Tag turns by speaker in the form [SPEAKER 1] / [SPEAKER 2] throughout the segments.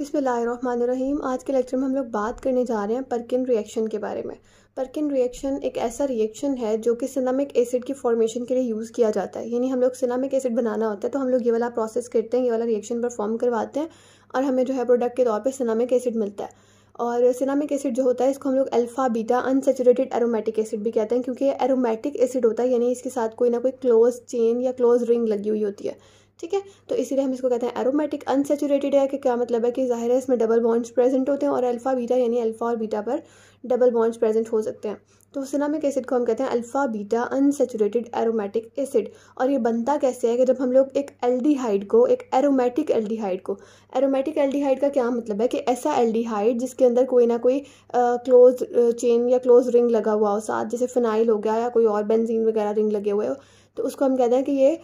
[SPEAKER 1] रहीम आज के लेक्चर में हम लोग बात करने जा रहे हैं परकिन रिएक्शन के बारे में परकिन रिएक्शन एक ऐसा रिएक्शन है जो कि सिनामिक एसिड की फॉर्मेशन के लिए यूज़ किया जाता है यानी हम लोग सिनामिक एसिड बनाना होता है तो हम लोग ये वाला प्रोसेस करते हैं ये वाला रिएक्शन परफॉर्म करवाते हैं और हमें जो है प्रोडक्ट के तौर पर सिनामिक एसिड मिलता है और सिनामिक एसिड जो होता है इसको हम लोग alpha beta unsaturated aromatic acid भी कहते हैं क्योंकि एरोमेटिक एसिड होता है यानी इसके साथ कोई ना कोई क्लोज चेन या क्लोज रिंग लगी हुई होती है ठीक है तो इसीलिए हम इसको कहते हैं एरोमेटिक अनसेचुरेटेड है कि क्या मतलब है कि जाहिर है इसमें डबल बॉन्ड्स प्रेजेंट होते हैं और अल्फ़ा बीटा यानी अल्फ़ा और बीटा पर डबल बॉन्ड्स प्रेजेंट हो सकते हैं तो सिनामिक एसिड को हम कहते हैं alpha beta unsaturated aromatic acid और ये बनता कैसे है कि जब हम लोग एक एल्डिहाइड को एक एरोमेटिक एल्डिहाइड को एरोमेटिक एल्डिहाइड का क्या मतलब है कि ऐसा एल्डिहाइड जिसके अंदर कोई ना कोई क्लोज चेन या क्लोज रिंग लगा हुआ हो साथ जैसे फिनाइल हो गया या कोई और बेंजीन वगैरह रिंग लगे हुए हो तो उसको हम कहते हैं कि ये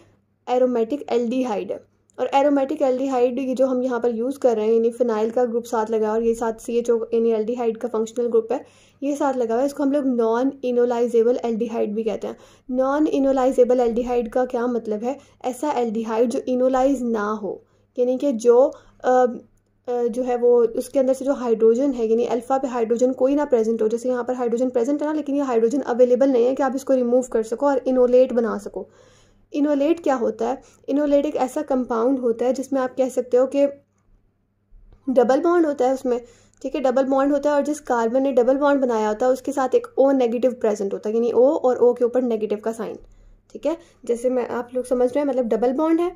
[SPEAKER 1] एरोमेटिक एल्डिहाइड है और एरोमेटिक एल्डिहाइड ये जो हम यहाँ पर यूज़ कर रहे हैं यानी फिनाइल का ग्रुप साथ लगा है और ये साथ सी एच ओ यानी एल्डिहाइड का फंक्शनल ग्रुप है ये साथ लगा हुआ है इसको हम लोग नॉन इनोलाइजेबल एल्डिहाइड भी कहते हैं नॉन इनोलाइजेबल एल्डिहाइड का क्या मतलब है ऐसा एल्डिहाइड जो इनोलाइज ना हो यानी कि जो आ, जो है वो उसके अंदर से जो हाइड्रोजन है यानी अल्फ़ा पे हाइड्रोजन कोई ना प्रेजेंट हो जैसे यहाँ पर हाइड्रोजन प्रेजेंट है ना लेकिन ये हाइड्रोजन अवेलेबल नहीं है कि आप इसको रिमूव कर सको और इनोलेट बना सको इनोलेट क्या होता है इनोलेट एक ऐसा कंपाउंड होता है जिसमें आप कह सकते हो कि डबल बॉन्ड होता है उसमें ठीक है डबल बॉन्ड होता है और जिस कार्बन ने डबल बॉन्ड बनाया होता है उसके साथ एक ओ नेगेटिव प्रेजेंट होता है यानी ओ और ओ के ऊपर नेगेटिव का साइन ठीक है जैसे मैं आप लोग समझ रहे हैं मतलब डबल बॉन्ड है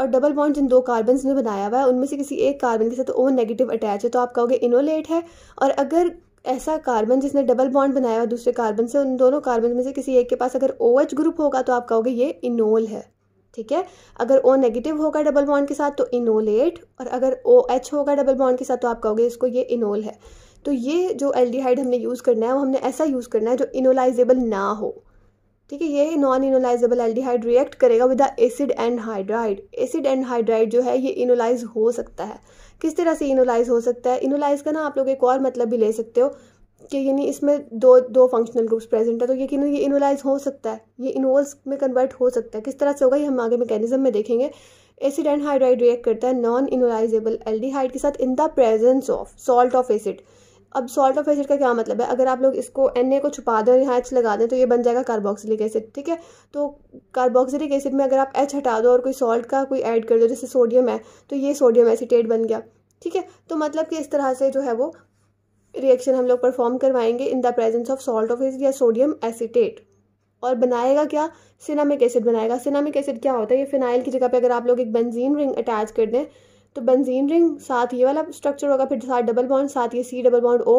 [SPEAKER 1] और डबल बॉन्ड जिन दो कार्बन ने बनाया हुआ है उनमें से किसी एक कार्बन के साथ ओ नेगेटिव अटैच है तो आप कहोगे इनोलेट है और अगर ऐसा कार्बन जिसने डबल बॉन्ड बनाया हुआ दूसरे कार्बन से उन दोनों कार्बन में से किसी एक के पास अगर ओ OH ग्रुप होगा तो आप कहोगे ये इनोल है ठीक है अगर ओ नेगेटिव होगा डबल बॉन्ड के साथ तो इनोलेट और अगर ओ एच होगा डबल बॉन्ड के साथ तो आप कहोगे इसको ये इनोल है तो ये जो एल्डिहाइड हमने यूज़ करना है वो हमने ऐसा यूज़ करना है जो इनोलाइजेबल ना हो ठीक है ये नॉन इनोलाइजेबल एल्डिहाइड रिएक्ट करेगा with the acid and hydride acid and hydride जो है ये इनोलाइज हो सकता है किस तरह से इनोलाइज हो सकता है इनोलाइज का ना आप लोग एक और मतलब भी ले सकते हो कि यानी इसमें दो दो फंक्शनल ग्रुप्स प्रेजेंट है तो यकीन ये इनोलाइज हो सकता है ये इनोल्स में कन्वर्ट हो सकता है किस तरह से होगा ये हम आगे मैकेनिज्म में देखेंगे एसिड एंड हाइड्राइड रिएक्ट करता है नॉन इनोलाइजेबल एल्डिहाइड के साथ in the presence of salt of acid अब सॉल्ट ऑफ एसिड का क्या मतलब है अगर आप लोग इसको एन को छुपा दें और यहाँ एच लगा दें तो ये बन जाएगा कार्बोक्सिलिक एसिड ठीक है तो कार्बोक्सिलिक एसिड में अगर आप एच हटा दो और कोई सॉल्ट का कोई ऐड कर दो जैसे सोडियम है तो ये सोडियम एसिटेट बन गया ठीक है तो मतलब कि इस तरह से जो है वो रिएक्शन हम लोग परफॉर्म करवाएंगे in the presence of salt of acid या सोडियम एसिटेट और बनाएगा क्या सिनामिक एसिड बनाएगा सिनामिक एसिड क्या होता है ये फिनाइल की जगह पे अगर आप लोग एक बेंजीन रिंग अटैच कर दें तो बेंजीन रिंग साथ ये वाला स्ट्रक्चर होगा फिर साथ डबल बॉन्ड साथ ये C double bond O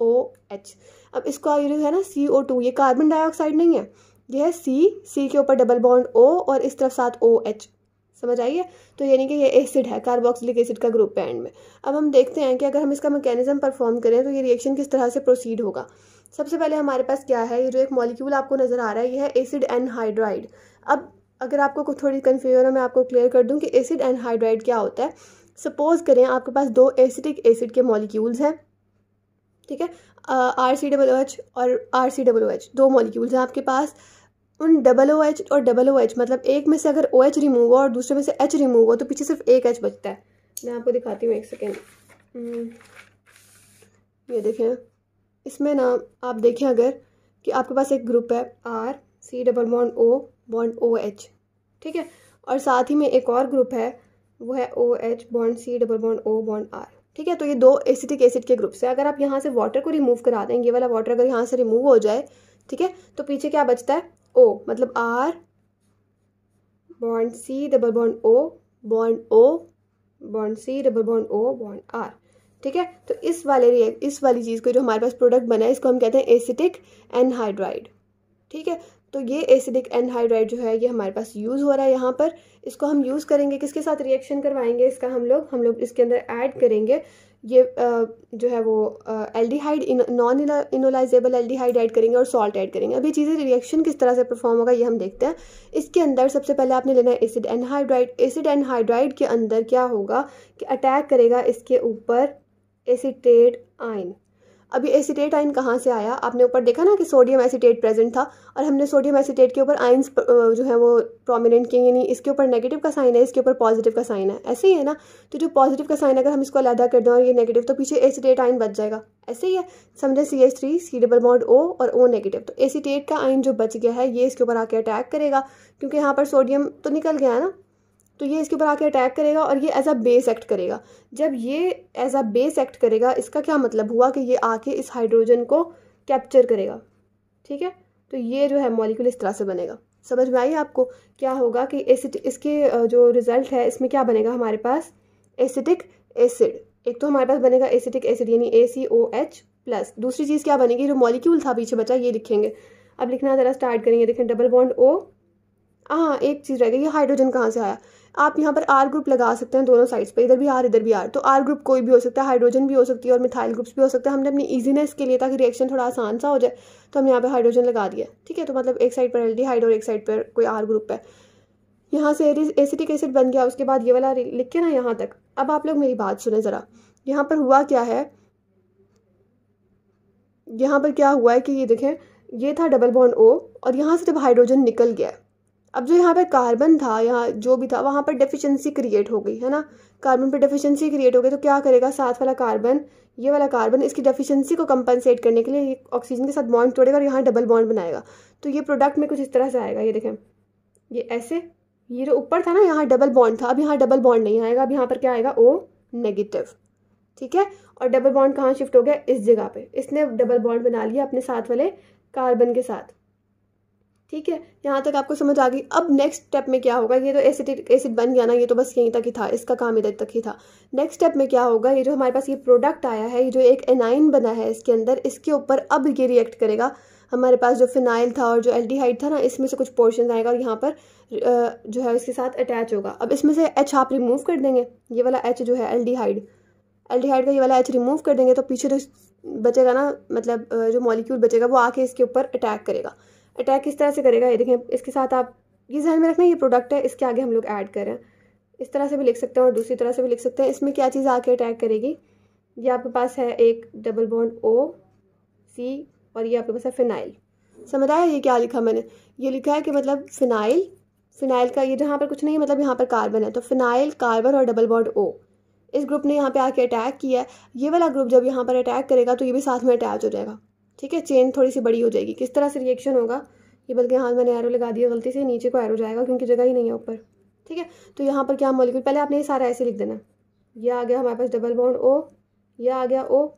[SPEAKER 1] O H अब इसको आगे जो है ना सी ओ टू ये कार्बन डाइऑक्साइड नहीं है ये है सी सी के ऊपर डबल बॉन्ड ओ और इस तरफ साथ ओ एच समझ आइए तो यानी कि ये एसिड है कार्बोक्सिलिक एसिड का ग्रुप है एंड में अब हम देखते हैं कि अगर हम इसका मैकेनिज्म परफॉर्म करें तो ये रिएक्शन किस तरह से प्रोसीड होगा सबसे पहले हमारे पास क्या है ये जो एक मॉलिक्यूल आपको नज़र आ रहा है ये है एसिड एनहाइड्राइड अब अगर आपको थोड़ी कन्फ्यूजन है मैं आपको क्लियर कर दूँ कि एसिड एंड हाइड्राइड क्या होता है सपोज़ करें आपके पास दो एसिडिक एसिड के मॉलिक्यूल्स हैं ठीक है R C double O H और R C double O H दो मॉलिक्यूल्स हैं आपके पास उन डबल ओ एच और डबल ओ एच मतलब एक में से अगर ओ एच रिमूव हो और दूसरे में से एच रिमूव हो तो पीछे सिर्फ एक एच बचता है मैं आपको दिखाती हूँ एक सेकेंड हम्म, ये देखें इसमें ना आप देखें अगर कि आपके पास एक ग्रुप है R C double one O bond O H ठीक है और साथ ही में एक और ग्रुप है वो है O H bond C double bond O bond R ठीक है तो ये दो एसिटिक एसिड के ग्रुप्स है अगर आप यहाँ से वाटर को रिमूव करा दें ये वाला वाटर अगर यहाँ से रिमूव हो जाए ठीक है तो पीछे क्या बचता है ओ मतलब R bond C double bond O bond O bond C double bond O bond R ठीक है तो इस वाले रिएक्ट इस वाली चीज़ को जो हमारे पास प्रोडक्ट बना है इसको हम कहते हैं एसिटिक एनहाइड्राइड ठीक है तो ये एसिडिक एनहाइड्राइड जो है ये हमारे पास यूज़ हो रहा है यहाँ पर इसको हम यूज़ करेंगे किसके साथ रिएक्शन करवाएंगे इसका हम लोग हम लोग इसके अंदर ऐड करेंगे ये जो है वो aldehyde non enolizable aldehyde add करेंगे और सॉल्ट ऐड करेंगे अब ये चीज़ें रिएक्शन किस तरह से परफॉर्म होगा ये हम देखते हैं इसके अंदर सबसे पहले आपने लेना है एसिड एनहाइड्राइड एसिड एनहाइड्राइड के अंदर क्या होगा कि अटैक करेगा इसके ऊपर एसिटेट आइन अभी एसीटेट आइन कहाँ से आया आपने ऊपर देखा ना कि सोडियम एसीटेट प्रेजेंट था और हमने सोडियम एसीटेट के ऊपर आइंस जो है वो प्रोमिनेंट किए नहीं इसके ऊपर नेगेटिव का साइन है इसके ऊपर पॉजिटिव का साइन है ऐसे ही है ना तो जो पॉजिटिव का साइन अगर हम इसको अलहदा कर दें और ये नेगेटिव तो पीछे एसीटेट आइन बच जाएगा ऐसे ही है समझे C H three C double bond O और ओ नेगेटिव तो एसीटेट का आइन जो बच गया है ये इसके ऊपर आके अटैक करेगा क्योंकि यहाँ पर सोडियम तो निकल गया है ना तो ये इसके ऊपर आके अटैक करेगा और ये एज अ बेस एक्ट करेगा जब ये एज अ बेस एक्ट करेगा इसका क्या मतलब हुआ कि ये आके इस हाइड्रोजन को कैप्चर करेगा ठीक है तो ये जो है मॉलिक्यूल इस तरह से बनेगा समझ में आई आपको क्या होगा कि एसिड इसके जो रिज़ल्ट है इसमें क्या बनेगा हमारे पास एसिटिक एसिड एक तो हमारे पास बनेगा एसिटिक एसिड यानी ए सी ओ एच प्लस दूसरी चीज़ क्या बनेगी जो मॉलिक्यूल था पीछे बचा ये लिखेंगे अब लिखना ज़रा स्टार्ट करेंगे देखें डबल बॉन्ड ओ हाँ एक चीज़ रह गई ये हाइड्रोजन कहाँ से आया आप यहाँ पर आर ग्रुप लगा सकते हैं दोनों साइड्स पर इधर भी आर इधर भी आर तो आर ग्रुप कोई भी हो सकता है हाइड्रोजन भी हो सकती है और मिथाइल ग्रुप्स भी हो सकते हैं हमने अपनी ईजीनेस के लिए ताकि रिएक्शन थोड़ा आसान सा हो जाए तो हम यहाँ पर हाइड्रोजन लगा दिया ठीक है तो मतलब एक साइड पर एल्डिहाइड और एक साइड पर कोई आर ग्रुप है यहाँ से एसिटिक एसिड बन गया उसके बाद ये वाला लिख के ना यहाँ तक अब आप लोग मेरी बात सुने ज़रा यहाँ पर हुआ क्या है यहाँ पर क्या हुआ है कि ये देखें ये था डबल बॉन्ड ओ और यहाँ से जब हाइड्रोजन निकल गया अब जो यहाँ पर कार्बन था यहाँ जो भी था वहाँ पर डेफिशिएंसी क्रिएट हो गई है ना कार्बन पर डेफिशिएंसी क्रिएट हो गई तो क्या करेगा साथ वाला कार्बन ये वाला कार्बन इसकी डेफिशिएंसी को कंपनसेट करने के लिए ऑक्सीजन के साथ बॉन्ड तोड़ेगा और यहाँ डबल बॉन्ड बनाएगा तो ये प्रोडक्ट में कुछ इस तरह से आएगा ये देखें ये ऐसे ये जो ऊपर था ना यहाँ डबल बॉन्ड था अब यहाँ डबल बॉन्ड नहीं आएगा अब यहाँ पर क्या आएगा ओ नेगेटिव ठीक है और डबल बॉन्ड कहाँ शिफ्ट हो गया इस जगह पर इसने डबल बॉन्ड बना लिया अपने साथ वाले कार्बन के साथ ठीक है यहाँ तक आपको समझ आ गई अब नेक्स्ट स्टेप में क्या होगा ये तो एसिड एसिड बन गया ना ये तो बस यहीं तक ही था इसका काम इधर तक ही था नेक्स्ट स्टेप में क्या होगा ये जो हमारे पास ये प्रोडक्ट आया है ये जो एक एनाइन बना है इसके अंदर इसके ऊपर अब ये रिएक्ट करेगा हमारे पास जो फिनाइल था और जो एल्डिहाइड था ना इसमें से कुछ पोर्शन आएगा और यहाँ पर जो है इसके साथ अटैच होगा अब इसमें से एच आप रिमूव कर देंगे ये वाला एच जो है एल्डिहाइड एल्डिहाइड का ये वाला एच रिमूव कर देंगे तो पीछे जो बचेगा ना मतलब जो मॉलिक्यूल बचेगा वो आके इसके ऊपर अटैक करेगा अटैक किस तरह से करेगा ये देखें इसके साथ आप ये जहन में रखना ये प्रोडक्ट है इसके आगे हम लोग ऐड करें इस तरह से भी लिख सकते हैं और दूसरी तरह से भी लिख सकते हैं इसमें क्या चीज़ आके अटैक करेगी ये आपके पास है एक डबल बॉन्ड ओ सी और ये आपके पास है फिनाइल समझ आया ये क्या लिखा मैंने ये लिखा है कि मतलब फिनाइल फिनाइल का ये जहाँ पर कुछ नहीं है मतलब यहाँ पर कार्बन है तो फिनाइल कार्बन और डबल बॉन्ड ओ इस ग्रुप ने यहाँ पे आके अटैक किया है ये वाला ग्रुप जब यहाँ पर अटैक करेगा तो ये भी साथ में अटैच हो जाएगा ठीक है चेन थोड़ी सी बड़ी हो जाएगी किस तरह से रिएक्शन होगा ये बल्कि हाँ मैंने एरो लगा दिया गलती से नीचे को एरो जाएगा क्योंकि जगह ही नहीं है ऊपर ठीक है तो यहाँ पर क्या मॉलिक्यूल पहले आपने ये सारा ऐसे लिख देना ये आ गया हमारे पास डबल बॉन्ड ओ ये आ गया ओ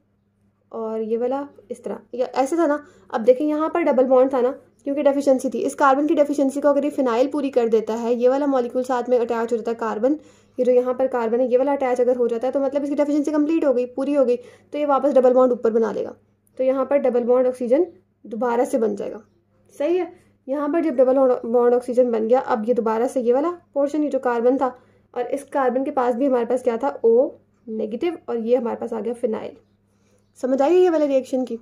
[SPEAKER 1] और ये वाला इस तरह या ऐसे था ना अब देखें यहाँ पर डबल बॉन्ड था ना क्योंकि डेफिशिएंसी थी इस कार्बन की डेफिशिएंसी को अगर ये फिनाइल पूरी कर देता है ये वाला मॉलिक्यूल साथ में अटैच हो जाता है कार्बन ये जो यहाँ पर कार्बन है ये वाला अटैच अगर हो जाता है तो मतलब इसकी डेफिशिएंसी कंप्लीट हो गई पूरी हो गई तो ये वापस डबल बॉन्ड ऊपर बना लेगा तो यहाँ पर डबल बॉन्ड ऑक्सीजन दोबारा से बन जाएगा सही है यहाँ पर जब डबल बॉन्ड ऑक्सीजन बन गया अब ये दोबारा से ये वाला पोर्शन ये जो कार्बन था और इस कार्बन के पास भी हमारे पास क्या था ओ नेगेटिव और ये हमारे पास आ गया फिनाइल समझ आई ये वाले रिएक्शन की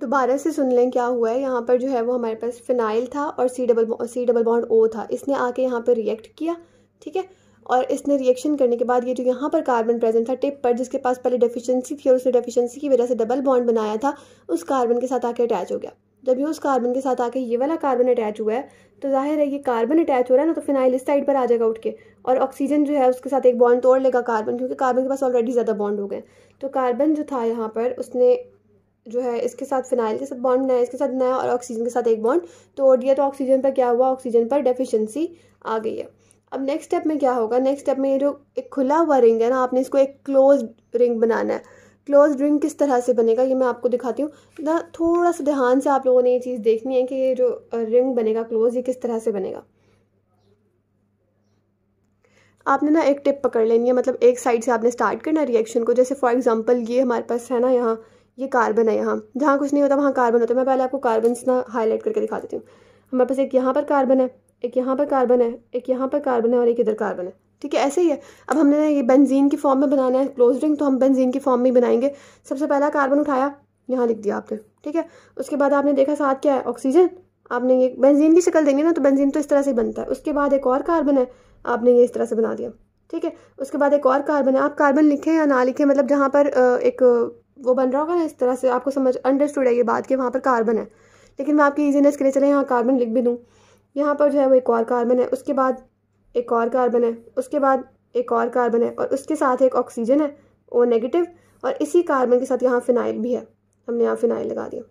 [SPEAKER 1] दोबारा से सुन लें क्या हुआ है यहाँ पर जो है वो हमारे पास फिनाइल था और C double C double bond O था इसने आके यहाँ पर रिएक्ट किया ठीक है और इसने रिएक्शन करने के बाद ये जो यहाँ पर कार्बन प्रेजेंट था टिप पर जिसके पास पहले डेफिशिएंसी थी और उसने डेफिशिएंसी की वजह से डबल बॉन्ड बनाया था उस कार्बन के साथ आके अटैच हो गया जब ये उस कार्बन के साथ आके ये वाला कार्बन अटैच हुआ है तो जाहिर है ये कार्बन अटैच हो रहा है ना तो फिनाइल इस साइड पर आ जाएगा उठ के और ऑक्सीजन जो है उसके साथ एक बॉन्ड तोड़ लेगा कार्बन क्योंकि कार्बन के पास ऑलरेडी ज़्यादा बॉन्ड हो गए तो कार्बन जो था यहाँ पर उसने जो है इसके साथ फिनाइल के साथ बॉन्ड बनाया इसके साथ नया और ऑक्सीजन के साथ एक बॉन्ड तोड़ दिया तो ऑक्सीजन पर क्या हुआ ऑक्सीजन पर डेफिशिएंसी आ गई है अब नेक्स्ट स्टेप में क्या होगा नेक्स्ट स्टेप में ये जो एक खुला हुआ रिंग है ना आपने इसको एक क्लोज रिंग बनाना है क्लोज रिंग किस तरह से बनेगा ये मैं आपको दिखाती हूँ ना थोड़ा सा ध्यान से आप लोगों ने ये चीज़ देखनी है कि ये जो रिंग बनेगा क्लोज ये किस तरह से बनेगा आपने ना एक टिप पकड़ लेनी है मतलब एक साइड से आपने स्टार्ट करना रिएक्शन को जैसे फॉर एग्जांपल ये हमारे पास है ना यहाँ ये कार्बन है यहाँ जहाँ कुछ नहीं होता वहाँ कार्बन होता है मैं पहले आपको कार्बन ना हाईलाइट करके दिखा देती हूँ हमारे पास एक यहाँ पर कार्बन है एक यहाँ पर कार्बन है एक यहाँ पर कार्बन है और एक इधर कार्बन है ठीक है ऐसे ही है अब हमने ये बेंजीन की फॉर्म में बनाना है क्लोज रिंग तो हम बेंजीन की फॉर्म में ही बनाएंगे सबसे पहला कार्बन उठाया यहाँ लिख दिया आपने ठीक है उसके बाद आपने देखा साथ क्या है ऑक्सीजन आपने ये बेंजीन की शक्ल देंगे ना तो बेंजीन तो इस तरह से बनता है उसके बाद एक और कार्बन है आपने ये इस तरह से बना दिया ठीक है उसके बाद एक और कार्बन है आप कार्बन लिखें या ना लिखें मतलब जहाँ पर एक वो बन रहा होगा ना इस तरह से आपको समझ अंडरस्टूड है ये बात कि वहाँ पर कार्बन है लेकिन मैं आपकी ईजीनेस के लिए चले यहाँ कार्बन लिख भी दूँ यहाँ पर जो है वो एक और कार्बन है उसके बाद एक और कार्बन है उसके बाद एक और कार्बन है और उसके साथ एक ऑक्सीजन है ओ नेगेटिव और इसी कार्बन के साथ यहाँ फिनाइल भी है हमने यहाँ फिनाइल लगा दिया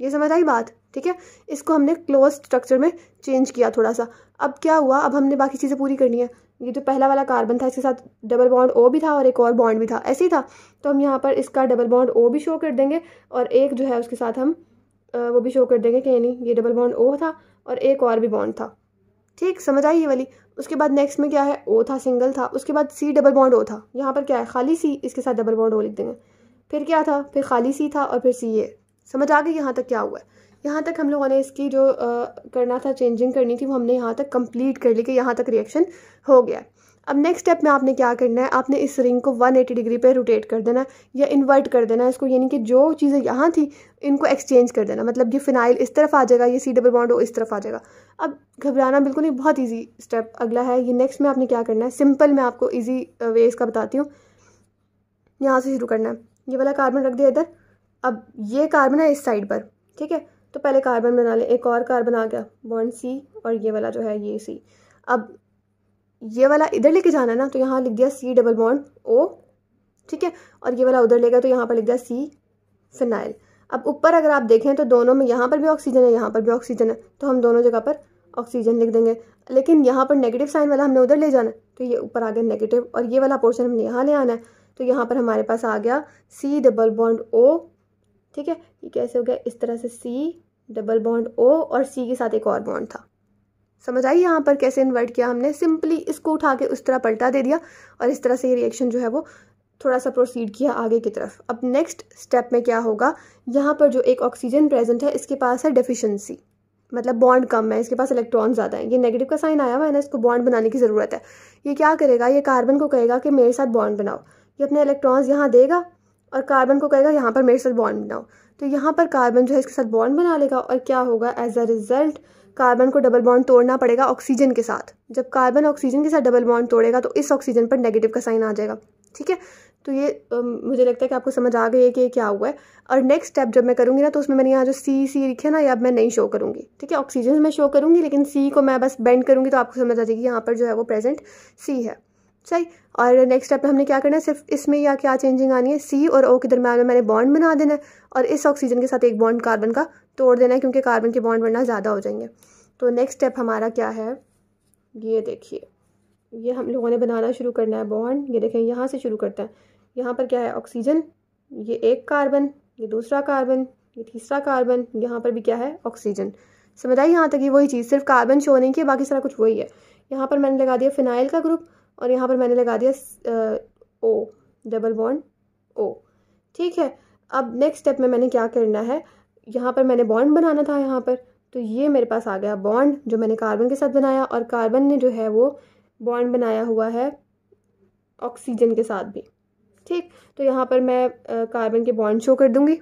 [SPEAKER 1] ये समझ आई बात ठीक है इसको हमने क्लोज स्ट्रक्चर में चेंज किया थोड़ा सा अब क्या हुआ अब हमने बाकी चीज़ें पूरी करनी है ये जो पहला वाला कार्बन था इसके साथ डबल बॉन्ड ओ भी था और एक और बॉन्ड भी था ऐसे ही था तो हम यहाँ पर इसका डबल बॉन्ड ओ भी शो कर देंगे और एक जो है उसके साथ हम वो भी शो कर देंगे कि नहीं ये डबल बॉन्ड ओ था और एक और भी बॉन्ड था ठीक समझ आई ये वाली उसके बाद नेक्स्ट में क्या है ओ था सिंगल था उसके बाद सी डबल बॉन्ड ओ था यहाँ पर क्या है खाली सी इसके साथ डबल बॉन्ड ओ लिख देंगे फिर क्या था फिर खाली सी था और फिर सी ए समझ आ गई यहाँ तक क्या हुआ है यहाँ तक हम लोगों ने इसकी जो आ, करना था चेंजिंग करनी थी वो हमने यहाँ तक कंप्लीट कर ली कि यहाँ तक रिएक्शन हो गया अब नेक्स्ट स्टेप में आपने क्या करना है आपने इस रिंग को 180 डिग्री पे रोटेट कर देना या इन्वर्ट कर देना इसको यानी कि जो चीज़ें यहाँ थी इनको एक्सचेंज कर देना मतलब ये फिनाइल इस तरफ आ जाएगा ये सी डबल बॉन्ड इस तरफ आ जाएगा अब घबराना बिल्कुल नहीं बहुत ईजी स्टेप अगला है ये नेक्स्ट में आपने क्या करना है सिंपल मैं आपको ईजी वे uh, इसका बताती हूँ यहाँ से शुरू करना है ये वाला कार्बन रख दिया इधर अब ये कार्बन है इस साइड पर ठीक है तो पहले कार्बन बना लें एक और कार्बन आ गया बॉन्ड सी और ये वाला जो है ये सी अब ये वाला इधर लेके जाना है ना तो यहाँ लिख दिया सी डबल बॉन्ड ओ ठीक है और ये वाला उधर लेगा तो यहाँ पर लिख दिया सी फिनाइल अब ऊपर अगर आप देखें तो दोनों में यहाँ पर भी ऑक्सीजन है यहाँ पर भी ऑक्सीजन है तो हम दोनों जगह पर ऑक्सीजन लिख देंगे लेकिन यहाँ पर नेगेटिव साइन वाला हमने उधर ले जाना है तो ये ऊपर आ गया नेगेटिव और ये वाला पोर्शन हमने यहाँ ले आना है तो यहाँ पर हमारे पास आ गया सी डबल बॉन्ड ओ ठीक है ये कैसे हो गया इस तरह से सी डबल बॉन्ड ओ और सी के साथ एक और बॉन्ड था समझ आई यहाँ पर कैसे इन्वर्ट किया हमने सिंपली इसको उठा के उस तरह पलटा दे दिया और इस तरह से ये रिएक्शन जो है वो थोड़ा सा प्रोसीड किया आगे की तरफ अब नेक्स्ट स्टेप में क्या होगा यहाँ पर जो एक ऑक्सीजन प्रेजेंट है इसके पास है डेफिशिएंसी मतलब बॉन्ड कम है इसके पास इलेक्ट्रॉन ज़्यादा है ये नेगेटिव का साइन आया हुआ है ना इसको बॉन्ड बनाने की ज़रूरत है ये क्या करेगा ये कार्बन को कहेगा कि मेरे साथ बॉन्ड बनाओ ये अपने इलेक्ट्रॉन्स यहाँ देगा और कार्बन को कहेगा यहाँ पर मेरे साथ बॉन्ड बनाओ तो यहाँ पर कार्बन जो है इसके साथ बॉन्ड बना लेगा और क्या होगा एज अ रिजल्ट कार्बन को डबल बॉन्ड तोड़ना पड़ेगा ऑक्सीजन के साथ जब कार्बन ऑक्सीजन के साथ डबल बॉन्ड तोड़ेगा तो इस ऑक्सीजन पर नेगेटिव का साइन आ जाएगा ठीक है तो ये आ, मुझे लगता है कि आपको समझ आ गई है कि ये क्या हुआ है और नेक्स्ट स्टेप जब मैं करूँगी ना तो उसमें मैंने यहाँ जो सी सी लिखे ना ये अब मैं नहीं शो करूँगी ठीक है ऑक्सीजन मैं शो करूँगी लेकिन सी को मैं बस बेंड करूँगी तो आपको समझ आ जाएगी यहाँ पर जो है वो प्रेजेंट सी है सही और नेक्स्ट स्टेप पे हमने क्या करना है सिर्फ इसमें या क्या चेंजिंग आनी है सी और ओ के दरम्यान में मैंने बॉन्ड बना देना है और इस ऑक्सीजन के साथ एक बॉन्ड कार्बन का तोड़ देना है क्योंकि कार्बन के बॉन्ड बनना ज़्यादा हो जाएंगे तो नेक्स्ट स्टेप हमारा क्या है ये देखिए ये हम लोगों ने बनाना शुरू करना है बॉन्ड ये देखें यहाँ से शुरू करते हैं यहाँ पर क्या है ऑक्सीजन ये एक कार्बन ये दूसरा कार्बन ये तीसरा कार्बन यहाँ पर भी क्या है ऑक्सीजन समझ आई यहाँ तक ये वही चीज़ सिर्फ कार्बन शो नहीं किया बाकी सारा कुछ वही है यहाँ पर मैंने लगा दिया फिनाइल का ग्रुप और यहाँ पर मैंने लगा दिया ओ डबल बॉन्ड ओ ठीक है अब नेक्स्ट स्टेप में मैंने क्या करना है यहाँ पर मैंने बॉन्ड बनाना था यहाँ पर तो ये मेरे पास आ गया बॉन्ड जो मैंने कार्बन के साथ बनाया और कार्बन ने जो है वो बॉन्ड बनाया हुआ है ऑक्सीजन के साथ भी ठीक तो यहाँ पर मैं कार्बन के बॉन्ड शो कर दूँगी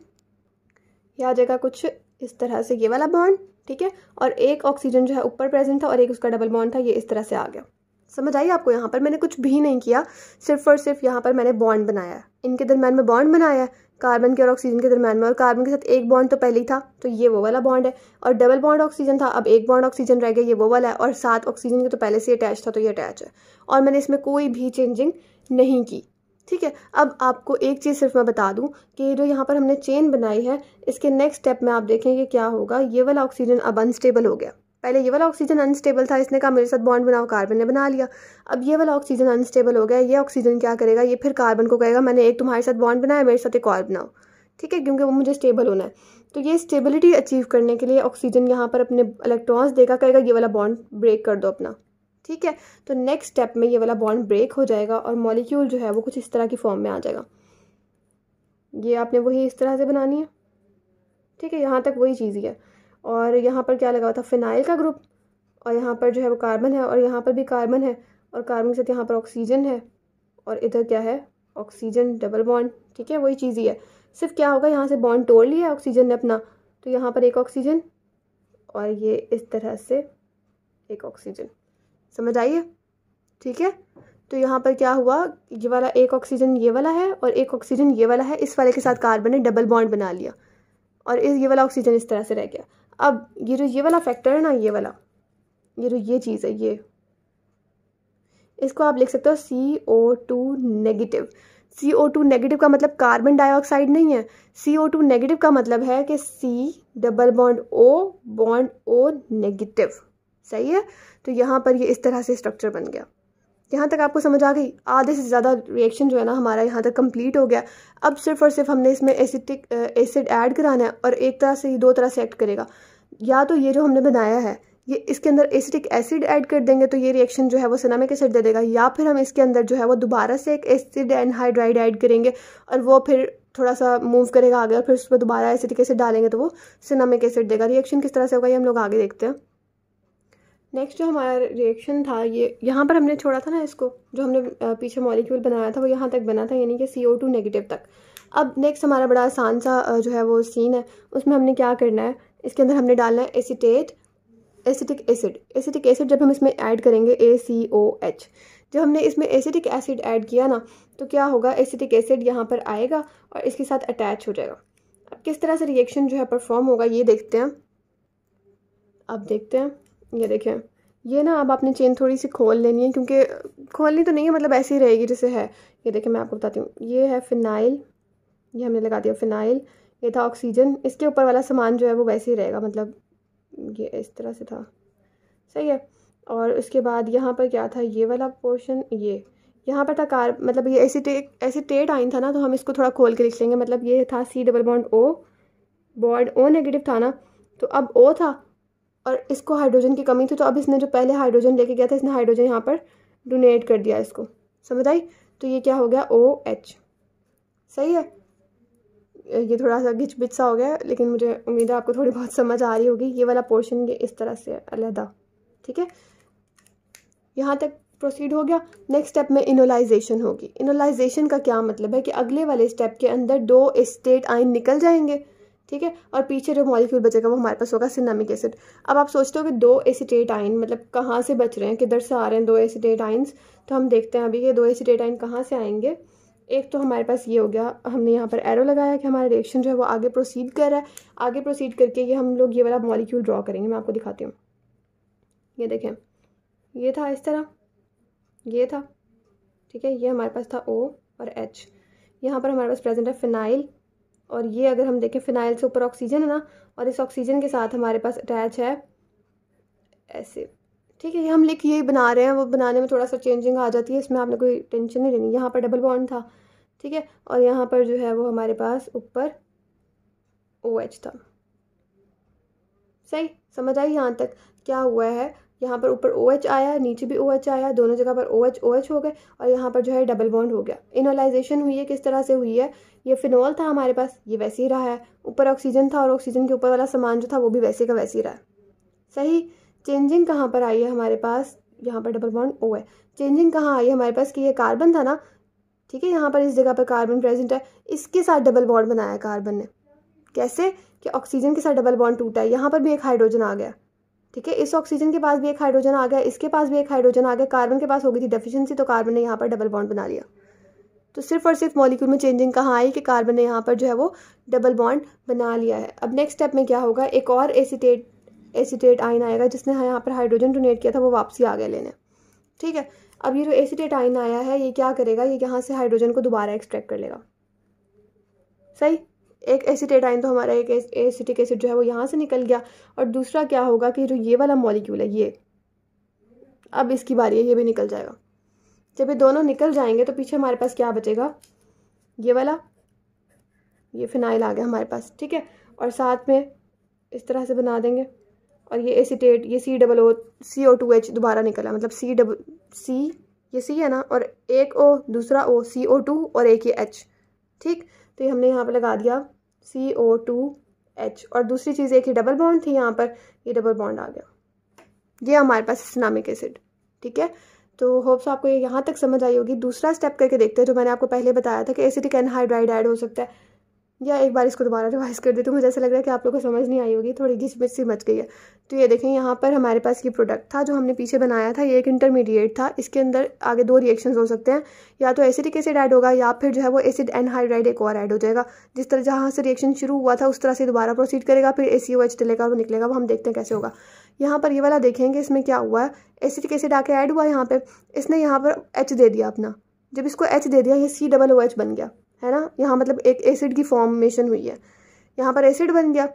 [SPEAKER 1] यह आ जाएगा कुछ इस तरह से ये वाला बॉन्ड ठीक है और एक ऑक्सीजन जो है ऊपर प्रेजेंट था और एक उसका डबल बॉन्ड था ये इस तरह से आ गया समझ आई आपको यहाँ पर मैंने कुछ भी नहीं किया सिर्फ और सिर्फ यहाँ पर मैंने बॉन्ड बनाया है इनके दरम्यान में बॉन्ड बनाया है कार्बन के और ऑक्सीजन के दरमियान में और कार्बन के साथ एक बॉन्ड तो पहले ही था तो ये वो वाला बॉन्ड है और डबल बॉन्ड ऑक्सीजन था अब एक बॉन्ड ऑक्सीजन रह गया ये वो वाला है और सात ऑक्सीजन के तो पहले से अटैच था तो ये अटैच है और मैंने इसमें कोई भी चेंजिंग नहीं की ठीक है अब आपको एक चीज़ सिर्फ मैं बता दूँ कि जो यहाँ पर हमने चेन बनाई है इसके नेक्स्ट स्टेप में आप देखेंगे क्या होगा ये वाला ऑक्सीजन अब अनस्टेबल हो गया पहले ये वाला ऑक्सीजन अनस्टेबल था इसने कहा मेरे साथ बॉन्ड बनाओ कार्बन ने बना लिया अब ये वाला ऑक्सीजन अनस्टेबल हो गया ये ऑक्सीजन क्या करेगा ये फिर कार्बन को कहेगा मैंने एक तुम्हारे साथ बॉन्ड बनाया मेरे साथ एक और बनाओ ठीक है क्योंकि वो मुझे स्टेबल होना है तो ये स्टेबिलिटी अचीव करने के लिए ऑक्सीजन यहाँ पर अपने इलेक्ट्रॉन्स देगा कहेगा ये वाला बॉन्ड ब्रेक कर दो अपना ठीक है तो नेक्स्ट स्टेप में ये वाला बॉन्ड ब्रेक हो जाएगा और मॉलिक्यूल जो है वो कुछ इस तरह की फॉर्म में आ जाएगा ये आपने वही इस तरह से बनानी है ठीक है यहाँ तक वही चीज़ ही है और यहाँ पर क्या लगा हुआ था फिनाइल का ग्रुप और यहाँ पर जो है वो कार्बन है और यहाँ पर भी कार्बन है और कार्बन के साथ यहाँ पर ऑक्सीजन है और इधर क्या है ऑक्सीजन डबल बॉन्ड ठीक है वही चीज़ ही है सिर्फ क्या होगा यहाँ से बॉन्ड तोड़ लिया ऑक्सीजन ने अपना तो यहाँ पर एक ऑक्सीजन और ये इस तरह से एक ऑक्सीजन समझ आइए ठीक है तो यहाँ पर क्या हुआ ये वाला एक ऑक्सीजन ये वाला है और एक ऑक्सीजन ये वाला है इस वाले के साथ कार्बन ने डबल बॉन्ड बना लिया और इस ये वाला ऑक्सीजन इस तरह से रह गया अब ये जो ये वाला फैक्टर है ना ये वाला ये जो ये चीज़ है ये इसको आप लिख सकते हो C O two negative C O two negative का मतलब कार्बन डाइऑक्साइड नहीं है सी ओ टू नेगेटिव का मतलब है कि C double bond O bond O negative सही है तो यहाँ पर ये इस तरह से स्ट्रक्चर बन गया यहाँ तक आपको समझ आ गई आधे से ज़्यादा रिएक्शन जो है ना हमारा यहाँ तक कंप्लीट हो गया अब सिर्फ और सिर्फ हमने इसमें एसिटिक एसिड ऐड कराना है और एक तरह से दो तरह से एक्ट करेगा या तो ये जो हमने बनाया है ये इसके अंदर एसिटिक एसिड ऐड कर देंगे तो ये रिएक्शन जो है वो सिनामिक एसिड दे देगा या फिर हम इसके अंदर जो है वो दोबारा से एक एसिड एनहाइड्राइड ऐड करेंगे और वो फिर थोड़ा सा मूव करेगा आगे और फिर उस पर दोबारा एसिटिक एसिड डालेंगे तो वो सिनामिक एसिड देगा रिएक्शन किस तरह से होगा ये हम लोग आगे देखते हैं नेक्स्ट जो हमारा रिएक्शन था ये यहाँ पर हमने छोड़ा था ना इसको जो हमने पीछे मॉलिक्यूल बनाया था वो यहाँ तक बना था यानी कि सी ओ टू नेगेटिव तक अब नेक्स्ट हमारा बड़ा आसान सा जो है वो सीन है उसमें हमने क्या करना है इसके अंदर हमने डालना है acetate acetic acid acetic acid जब हम इसमें ऐड करेंगे ए सी ओ एच जब हमने इसमें एसिटिक एसिड ऐड किया ना तो क्या होगा एसिटिक एसिड यहाँ पर आएगा और इसके साथ अटैच हो जाएगा अब किस तरह से रिएक्शन जो है परफॉर्म होगा ये देखते हैं अब देखते हैं ये देखें ये ना अब आपने चेन थोड़ी सी खोल लेनी है क्योंकि खोलनी तो नहीं है मतलब ऐसी ही रहेगी जैसे है ये देखें मैं आपको बताती हूँ ये है फिनाइल ये हमने लगा दिया फिनाइल ये था ऑक्सीजन इसके ऊपर वाला सामान जो है वो वैसे ही रहेगा मतलब ये इस तरह से था सही है और उसके बाद यहाँ पर क्या था ये वाला पोर्शन ये यहाँ पर था कार मतलब ये एसीटेट एसीटेट आइन था ना तो हम इसको थोड़ा खोल के लिख लेंगे मतलब ये था C double bond O bond O negative था ना तो अब ओ था और इसको हाइड्रोजन की कमी थी तो अब इसने जो पहले हाइड्रोजन लेके गया था इसने हाइड्रोजन यहाँ पर डोनेट कर दिया इसको समझ आई तो ये क्या हो गया ओ एच सही है ये थोड़ा सा घिच बिच सा हो गया लेकिन मुझे उम्मीद है आपको थोड़ी बहुत समझ आ रही होगी ये वाला पोर्शन ये इस तरह से अलहदा ठीक है यहाँ तक प्रोसीड हो गया नेक्स्ट स्टेप में इनोलाइजेशन होगी इनोलाइजेशन का क्या मतलब है कि अगले वाले स्टेप के अंदर दो स्टेट आइन निकल जाएंगे ठीक है और पीछे जो मॉलिक्यूल बचेगा वो हमारे पास होगा सिनामिक एसिड अब आप सोचते हो कि दो एसिटेट आइन मतलब कहाँ से बच रहे हैं किधर से आ रहे हैं दो एसिटेट आइन्स तो हम देखते हैं अभी ये दो एसिटेट आइन कहाँ से आएंगे एक तो हमारे पास ये हो गया हमने यहाँ पर एरो लगाया कि हमारा रिएक्शन जो है वो आगे प्रोसीड कर रहा है आगे प्रोसीड करके ये हम लोग ये वाला मॉलिक्यूल ड्रॉ करेंगे मैं आपको दिखाती हूँ ये देखें ये था इस तरह ये था ठीक है ये हमारे पास था ओ और एच यहाँ पर हमारे पास प्रेजेंट है फिनाइल और ये अगर हम देखें फिनाइल से ऊपर ऑक्सीजन है ना और इस ऑक्सीजन के साथ हमारे पास अटैच है ऐसे ठीक है ये हम लिख ये बना रहे हैं वो बनाने में थोड़ा सा चेंजिंग आ जाती है इसमें आपने कोई टेंशन नहीं लेनी यहाँ पर डबल बॉन्ड था ठीक है और यहाँ पर जो है वो हमारे पास ऊपर ओ OH था सही समझ आई यहाँ तक क्या हुआ है यहाँ पर ऊपर ओ OH आया नीचे भी ओ OH आया दोनों जगह पर ओ OH, OH हो गए और यहाँ पर जो है डबल बॉन्ड हो गया इनोलाइजेशन हुई है किस तरह से हुई है ये फिनॉल था हमारे पास ये वैसे ही रहा है ऊपर ऑक्सीजन था और ऑक्सीजन के ऊपर वाला सामान जो था वो भी वैसे का वैसे ही रहा है सही चेंजिंग कहाँ पर आई है हमारे पास यहाँ पर डबल बॉन्ड ओ है चेंजिंग कहाँ आई है हमारे पास कि ये कार्बन था ना ठीक है यहाँ पर इस जगह पर कार्बन प्रेजेंट है इसके साथ डबल बॉन्ड बनाया कार्बन ने कैसे कि ऑक्सीजन के साथ डबल बॉन्ड टूटा है यहाँ पर भी एक हाइड्रोजन आ गया ठीक है इस ऑक्सीजन के पास भी एक हाइड्रोजन आ गया इसके पास भी एक हाइड्रोजन आ गया कार्बन के पास हो गई थी डेफिशिएंसी तो कार्बन ने यहाँ पर डबल बॉन्ड बना लिया तो सिर्फ और सिर्फ मॉलिक्यूल में चेंजिंग कहाँ आई कि कार्बन ने यहाँ पर जो है वो डबल बॉन्ड बना लिया है अब नेक्स्ट स्टेप में क्या होगा एक और एसीटेट एसीटेट आइन आएगा जिसने यहाँ पर हाइड्रोजन डोनेट किया था वो वापसी आ गया लेने ठीक है अब ये जो एसीटेट आइन आया है ये क्या करेगा ये यहाँ से हाइड्रोजन को दोबारा एक्सट्रैक्ट कर लेगा सही एक एसिटेट आइन तो हमारा एक एसिटिक एसिड जो है वो यहाँ से निकल गया और दूसरा क्या होगा कि जो ये वाला मॉलिक्यूल है ये अब इसकी बारी है ये भी निकल जाएगा जब ये दोनों निकल जाएंगे तो पीछे हमारे पास क्या बचेगा ये वाला ये फिनाइल आ गया हमारे पास ठीक है और साथ में इस तरह से बना देंगे और ये एसीटेट ये C double O C O two H दोबारा निकला मतलब सी डबल सी ये सी है ना और एक ओ दूसरा ओ सी ओ टू और एक ये एच ठीक तो ये हमने यहाँ पर लगा दिया सी ओ टू एच और दूसरी चीज़ एक ही डबल बॉन्ड थी यहाँ पर ये डबल बॉन्ड आ गया ये हमारे पास सिनामिक एसिड ठीक है तो होप्स आपको यहाँ तक समझ आई होगी दूसरा स्टेप करके देखते हैं जो मैंने आपको पहले बताया था कि एसिटिक एनहाइड्राइड ऐड हो सकता है या एक बार इसको दोबारा रिवाइज कर देती तो हूँ मुझे ऐसा लग रहा है कि आप लोगों को समझ नहीं आई होगी थोड़ी घिचमिच सी मच गई है तो ये देखें यहाँ पर हमारे पास ये प्रोडक्ट था जो हमने पीछे बनाया था ये एक इंटरमीडिएट था इसके अंदर आगे दो रिएक्शंस हो सकते हैं या तो एसिडिक एसिड ऐड होगा या फिर जो है वो एसिड एनहाइड्राइड एक और ऐड हो जाएगा जिस तरह जहाँ से रिएक्शन शुरू हुआ था उस तरह से दोबारा प्रोसीड करेगा फिर ए सी ओ एच डलेगा और वो निकलेगा वो हम देखते हैं कैसे होगा यहाँ पर ये वाला देखेंगे इसमें क्या हुआ है एसिडिक एसिड आके ऐड हुआ यहाँ पर इसने यहाँ पर एच दे दिया अपना जब इसको एच दे दिया ये सी डबल ओ एच बन गया है ना यहाँ मतलब एक एसिड की फॉर्मेशन हुई है यहाँ पर एसिड बन गया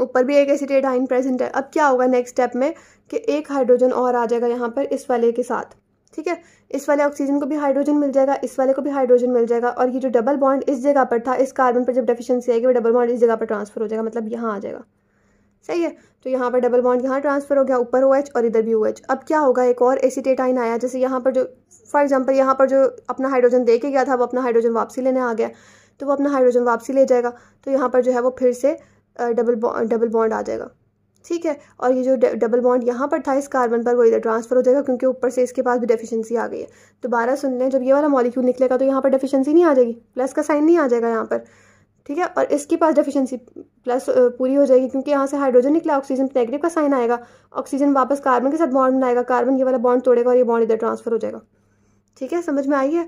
[SPEAKER 1] ऊपर भी एक एसिड एडाइन प्रेजेंट है अब क्या होगा नेक्स्ट स्टेप में कि एक हाइड्रोजन और आ जाएगा यहाँ पर इस वाले के साथ ठीक है इस वाले ऑक्सीजन को भी हाइड्रोजन मिल जाएगा इस वाले को भी हाइड्रोजन मिल जाएगा और ये जो डबल बॉन्ड इस जगह पर था इस कार्बन पर जब डेफिशिएंसी आएगी वो डबल बॉन्ड इस जगह पर ट्रांसफर हो जाएगा मतलब यहाँ आ जाएगा सही है तो यहाँ पर डबल बॉन्ड यहाँ ट्रांसफ़र हो गया ऊपर ओ एच और इधर भी ओ एच अब क्या होगा एक और एसीटेट आइन आया जैसे यहाँ पर जो फॉर एग्जांपल यहाँ पर जो अपना हाइड्रोजन दे के गया था वो अपना हाइड्रोजन वापसी लेने आ गया तो वो अपना हाइड्रोजन वापसी ले जाएगा तो यहाँ पर जो है वो फिर से डबल डबल बॉन्ड आ जाएगा ठीक है और ये जो डबल बॉन्ड यहाँ पर था इस कार्बन पर वो इधर ट्रांसफर हो जाएगा क्योंकि ऊपर से इसके पास भी डेफिशिएंसी आ गई है दोबारा सुन लें जब ये वाला मॉलिक्यूल निकलेगा तो यहाँ पर डेफिशिएंसी नहीं आ जाएगी प्लस का साइन नहीं आ जाएगा यहाँ पर ठीक है और इसके पास डेफिशिएंसी प्लस पूरी हो जाएगी क्योंकि यहाँ से हाइड्रोजन निकला ऑक्सीजन नेगेटिव का साइन आएगा ऑक्सीजन वापस कार्बन के साथ बॉन्ड बनाएगा कार्बन ये वाला बॉन्ड तोड़ेगा और ये बॉन्ड इधर ट्रांसफर हो जाएगा ठीक है समझ में आई है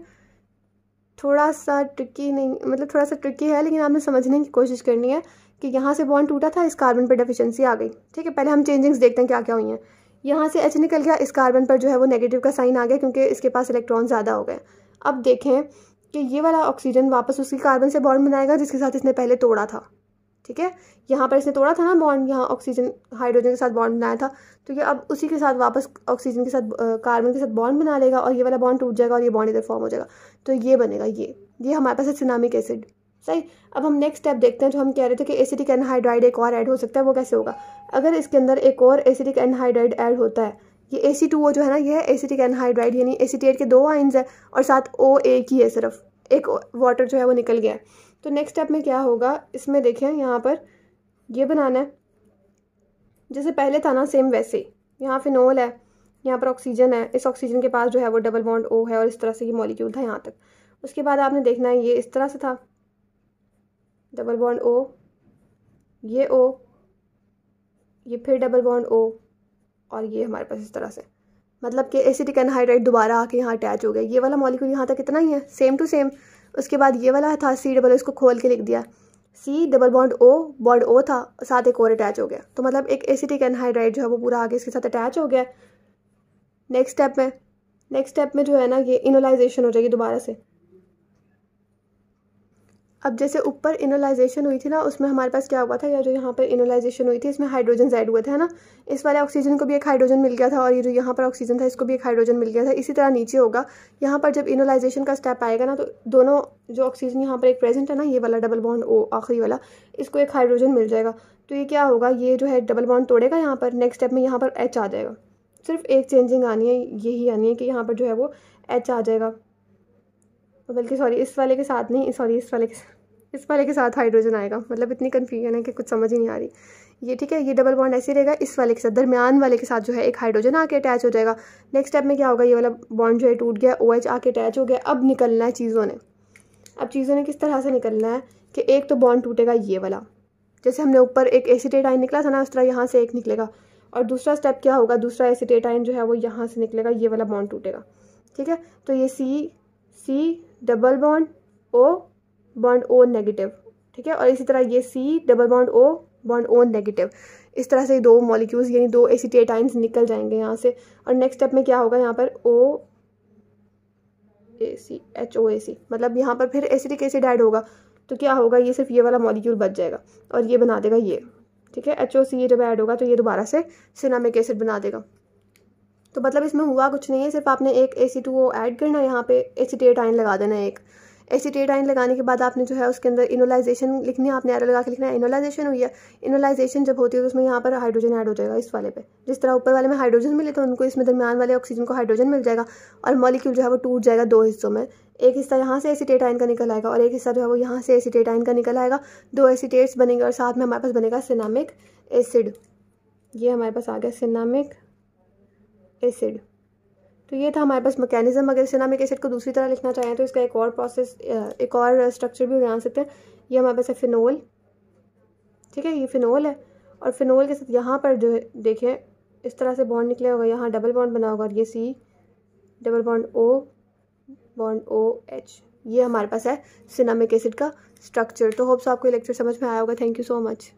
[SPEAKER 1] थोड़ा सा ट्रिकी नहीं मतलब थोड़ा सा ट्रिकी है लेकिन आपने समझने की कोशिश करनी है कि यहाँ से बॉन्ड टूटा था इस कार्बन पर डेफिशिएंसी आ गई ठीक है पहले हम चेंजिंग्स देखते हैं क्या क्या हुई हैं यहाँ से एच निकल गया इस कार्बन पर जो है वो नेगेटिव का साइन आ गया क्योंकि इसके पास इलेक्ट्रॉन ज़्यादा हो गए अब देखें कि ये वाला ऑक्सीजन वापस उसकी कार्बन से बॉन्ड बनाएगा जिसके साथ इसने पहले तोड़ा था ठीक है यहाँ पर इसने तोड़ा था ना बॉन्ड यहाँ ऑक्सीजन हाइड्रोजन के साथ बॉन्ड बनाया था तो ये अब उसी के साथ वापस ऑक्सीजन के साथ कार्बन के साथ बॉन्ड बना लेगा और ये वाला बॉन्ड टूट जाएगा और ये बॉन्ड इधर फॉर्म हो जाएगा तो ये बनेगा ये ये हमारे पास है सिनामिक एसिड सही अब हम नेक्स्ट स्टेप देखते हैं जो हम कह रहे थे कि एसिडिक एनहाइड्राइड एक और ऐड हो सकता है वो कैसे होगा अगर इसके अंदर एक और एसिडिक एनहाइड्राइड ऐड होता है ये ए सी टू ओ जो है ना ये है एसिटिक एनहाइड्राइड यानी एसिटेट के दो आइन्स है और साथ ओ ए की है सिर्फ एक वाटर जो है वो निकल गया है तो नेक्स्ट स्टेप में क्या होगा इसमें देखें यहाँ पर ये बनाना है जैसे पहले था ना सेम वैसे यहाँ फिनोल है यहाँ पर ऑक्सीजन है इस ऑक्सीजन के पास जो है वो डबल बॉन्ड ओ है और इस तरह से ये मॉलिक्यूल था यहाँ तक उसके बाद आपने देखना है ये इस तरह से था डबल बॉन्ड ओ ये ओ ये फिर डबल बॉन्ड ओ और ये हमारे पास इस तरह से मतलब कि एसिटिक एनहाइड्राइड दोबारा आके यहाँ अटैच हो गया ये वाला मॉलिक्यूल यहाँ तक इतना ही है सेम टू सेम उसके बाद ये वाला था सी डबल इसको खोल के लिख दिया C double bond O bond O था साथ एक और अटैच हो गया तो मतलब एक एसिटिक एनहाइड्राइड जो है वो पूरा आगे इसके साथ अटैच हो गया नेक्स्ट स्टेप में नेक्स्ट स्टेप में जो है ना ये इनोलाइजेशन हो जाएगी दोबारा से अब जैसे ऊपर इनोलाइजेशन हुई थी ना उसमें हमारे पास क्या हुआ था या जो यहाँ पर इनोलाइजेशन हुई थी इसमें हाइड्रोजन ऐड हुए थे ना इस वाले ऑक्सीजन को भी एक हाइड्रोजन मिल गया था और ये जो यहाँ पर ऑक्सीजन था इसको भी एक हाइड्रोजन मिल गया था इसी तरह नीचे होगा यहाँ पर जब इनोलाइजेशन का स्टेप आएगा ना तो दोनों जो ऑक्सीजन यहाँ पर एक प्रेजेंट है ना ये वाला डबल बॉन्ड ओ आखिरी वाला इसको एक हाइड्रोजन मिल जाएगा तो ये क्या होगा ये जो है डबल बॉन्ड तोड़ेगा यहाँ पर नेक्स्ट स्टेप में यहाँ पर एच आ जाएगा सिर्फ एक चेंजिंग आनी है यही आनी है कि यहाँ पर जो है वो एच आ जाएगा बल्कि सॉरी इस वाले के साथ नहीं सॉरी इस वाले के साथ इस वाले के साथ हाइड्रोजन आएगा मतलब इतनी कन्फ्यूजन है कि कुछ समझ ही नहीं आ रही ये ठीक है ये डबल बॉन्ड ऐसे रहेगा इस वाले के साथ दरमियान वाले के साथ जो है एक हाइड्रोजन आके अटैच हो जाएगा नेक्स्ट स्टेप में क्या होगा ये वाला बॉन्ड जो है टूट गया ओ OH आके अटैच हो गया अब निकलना है चीज़ों ने अब चीज़ों ने किस तरह से निकलना है कि एक तो बॉन्ड टूटेगा ये वाला जैसे हमने ऊपर एक एसीटेट आयन निकला था ना उस तरह यहाँ से एक निकलेगा और दूसरा स्टेप क्या होगा दूसरा एसीटेट आयन जो है वो यहाँ से निकलेगा ये वाला बॉन्ड टूटेगा ठीक है तो ये C C double bond O bond O negative ठीक है और इसी तरह ये C double bond O bond O negative इस तरह से दो मॉलिक्यूल्स यानी दो आइंस निकल जाएंगे यहाँ से और नेक्स्ट स्टेप में क्या होगा यहाँ पर ओ ए सी एच ओ ए सी मतलब यहाँ पर फिर एसिटिक एसिड ऐड होगा तो क्या होगा ये सिर्फ ये वाला मॉलिक्यूल बच जाएगा और ये बना देगा ये ठीक है एच ओ सी ये जब ऐड होगा तो ये दोबारा से सिनामिक एसिड बना देगा तो मतलब इसमें हुआ कुछ नहीं है सिर्फ आपने एक ए सी टू ओ ऐड करना है यहाँ पे एसीटेट आइन लगा देना है एक एसीटेट आइन लगाने के बाद आपने जो है उसके अंदर इनोलाइजेशन लिखनी है आपने एरो लगा के लिखना है इनोलाइजेशन हुई है इनोलाइजेशन जब होती है तो उसमें यहाँ पर हाइड्रोजन ऐड हो जाएगा इस वाले पे जिस तरह ऊपर वाले में हाइड्रोजन मिले तो उनको इसमें दरमियान वाले ऑक्सीजन को हाइड्रोजन मिल जाएगा और मॉलिक्यूल जो है वो टूट जाएगा दो हिस्सों में एक हिस्सा यहाँ से एसीटेट आइन का निकल आएगा और एक हिस्सा जो है वो यहाँ से एसीटेट आइन का निकल आएगा दो एसीटेट्स बनेंगे और साथ में हमारे पास बनेगा सिनामिक एसिड ये हमारे पास आ गया सिनामिक एसिड तो ये था हमारे पास मैकेनिज्म अगर सिनामिक एसिड को दूसरी तरह लिखना चाहें तो इसका एक और प्रोसेस एक और स्ट्रक्चर भी बना सकते हैं ये हमारे पास है फिनोल ठीक है ये फिनोल है और फिनोल के साथ यहाँ पर जो देखें इस तरह से बॉन्ड निकले होगा यहाँ डबल बॉन्ड बना होगा और ये C double bond O bond O H ये हमारे पास है सिनामिक एसिड का स्ट्रक्चर तो होप्स आपको ये लेक्चर समझ में आया होगा थैंक यू सो मच